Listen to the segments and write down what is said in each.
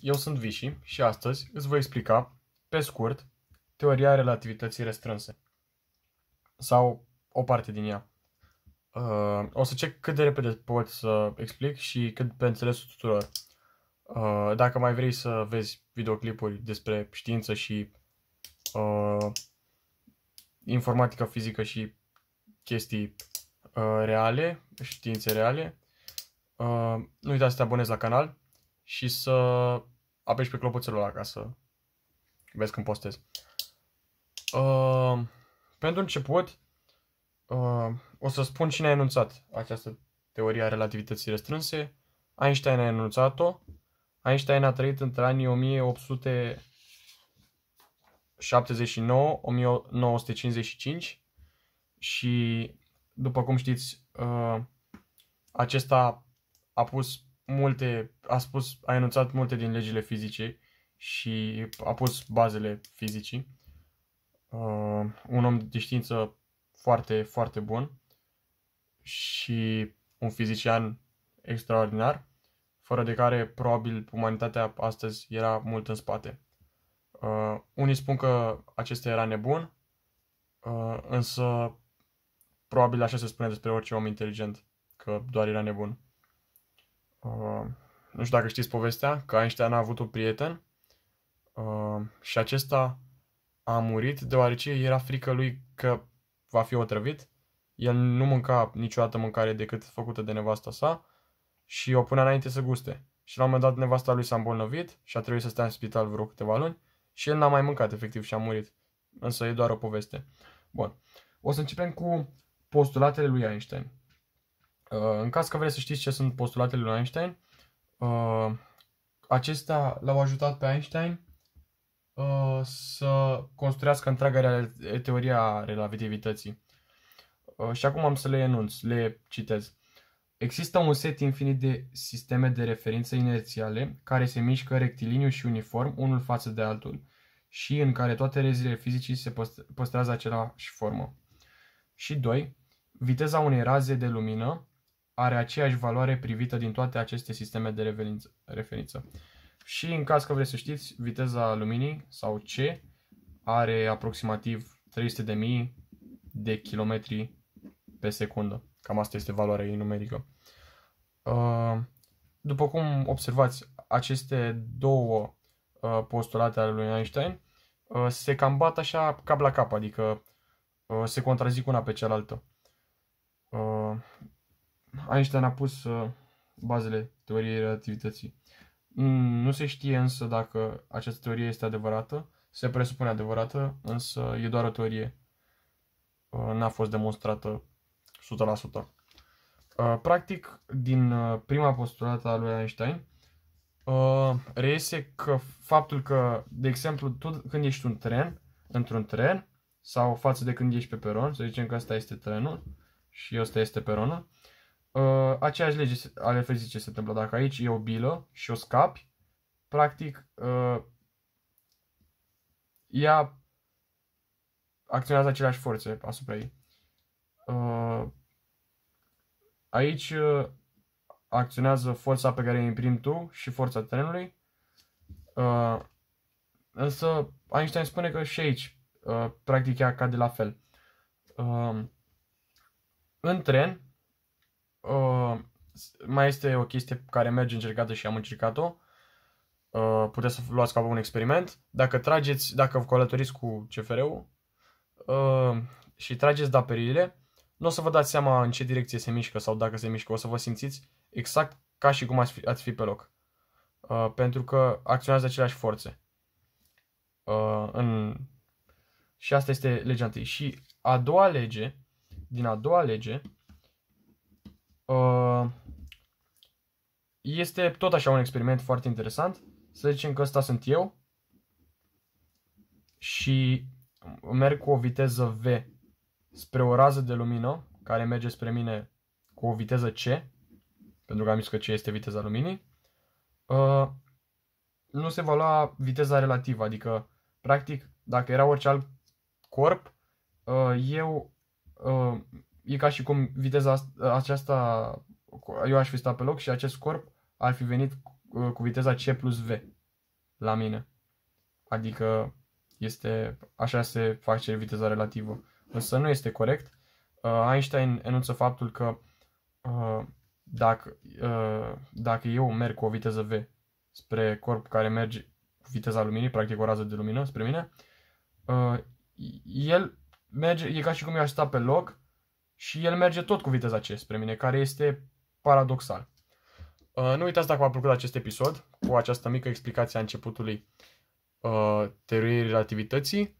Eu sunt Vichy și astăzi îți voi explica, pe scurt, teoria relativității restrânse. Sau o parte din ea. Uh, o să cec cât de repede pot să explic și cât pe înțelesul tuturor. Uh, dacă mai vrei să vezi videoclipuri despre știință și uh, informatică fizică și chestii uh, reale, științe reale, uh, nu uita să te abonezi la canal și să apeși pe clopoțelul ăla ca să vezi când postez. Uh, pentru început, uh, o să spun cine a enunțat această teoria relativității restrânse. Einstein a enunțat-o. Einstein a trăit între anii 1879-1955 și, după cum știți, ehm, acesta a pus multe, a spus, a enunțat multe din legile fizice și a pus bazele fizicii. Uh, un om de știință foarte, foarte bun și un fizician extraordinar, fără de care probabil umanitatea astăzi era mult în spate. Uh, unii spun că acesta era nebun, uh, însă probabil așa se spune despre orice om inteligent, că doar era nebun. Uh, nu știu dacă știți povestea, că Einstein a avut un prieten uh, și acesta a murit deoarece era frică lui că va fi otrăvit. El nu mânca niciodată mâncare decât făcută de nevasta sa și o punea înainte să guste. Și la un moment dat nevasta lui s-a îmbolnăvit și a trebuit să stea în spital vreo câteva luni și el n-a mai mâncat efectiv și a murit. Însă e doar o poveste. Bun. O să începem cu postulatele lui Einstein. Uh, în caz că vreți să știți ce sunt postulatele lui Einstein, uh, acestea l-au ajutat pe Einstein uh, să construiască întreaga teoria relativității. Și acum am să le enunț, le citez. Există un set infinit de sisteme de referință inerțiale care se mișcă rectiliniu și uniform unul față de altul și în care toate rezile fizicii se păstrează același formă. Și 2. Viteza unei raze de lumină are aceeași valoare privită din toate aceste sisteme de referință. Și în caz că vreți să știți, viteza luminii sau C are aproximativ 300.000 de kilometri pe secundă. Cam asta este valoarea ei numerică. Uh, după cum observați, aceste două uh, postulate ale lui Einstein uh, se cam bat așa cap la cap, adică se contrazic una pe cealaltă. Einstein a pus uh, bazele teoriei relativității. Mm, nu se știe însă dacă această teorie este adevărată, se presupune adevărată, însă e doar o teorie. Uh, n-a fost demonstrată 100%. Uh, practic, din prima postulată a lui Einstein, reiese că faptul că, de exemplu, tu când ești un tren, într-un tren, sau față de când ești pe peron, să zicem că asta este trenul și ăsta este peronul, uh, aceeași lege ale fizice ce se întâmplă. Dacă aici e o bilă și o scapi, practic uh, ea acționează aceleași forțe asupra ei. Uh, aici uh, acționează forța pe care o imprimi tu și forța trenului. Uh, însă Einstein spune că și aici uh, practic ea cade la fel. Uh, în tren, Uh, mai este o chestie care merge încercată și am încercat-o. Uh, puteți să luați ca un experiment. Dacă trageți, dacă vă călătoriți cu CFR-ul uh, și trageți daperiile, nu o să vă dați seama în ce direcție se mișcă sau dacă se mișcă. O să vă simțiți exact ca și cum ați fi, ați fi pe loc. Uh, pentru că acționează aceleași forțe. Uh, în... Și asta este legea întâi. Și a doua lege, din a doua lege, Uh, este tot așa un experiment foarte interesant. Să zicem că ăsta sunt eu și merg cu o viteză V spre o rază de lumină care merge spre mine cu o viteză C, pentru că am zis că C este viteza luminii, uh, nu se va lua viteza relativă, adică, practic, dacă era orice alt corp, uh, eu e ca și cum viteza aceasta, eu aș fi stat pe loc și acest corp ar fi venit uh, cu viteza C plus V la mine. Adică este, așa se face viteza relativă. Însă nu este corect. Uh, Einstein enunță faptul că uh, dacă, dacă eu merg cu o viteză V spre corp care merge cu viteza luminii, practic o rază de lumină spre mine, el merge, e ca și cum eu aș sta pe loc și el merge tot cu viteza C spre mine, care este paradoxal. Uh, nu uitați dacă v-a plăcut acest episod, cu această mică explicație a începutului uh, teoriei relativității.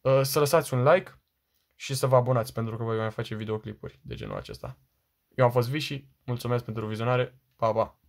Uh, să lăsați un like și să vă abonați, pentru că voi mai face videoclipuri de genul acesta. Eu am fost Vișii, mulțumesc pentru vizionare, pa, pa!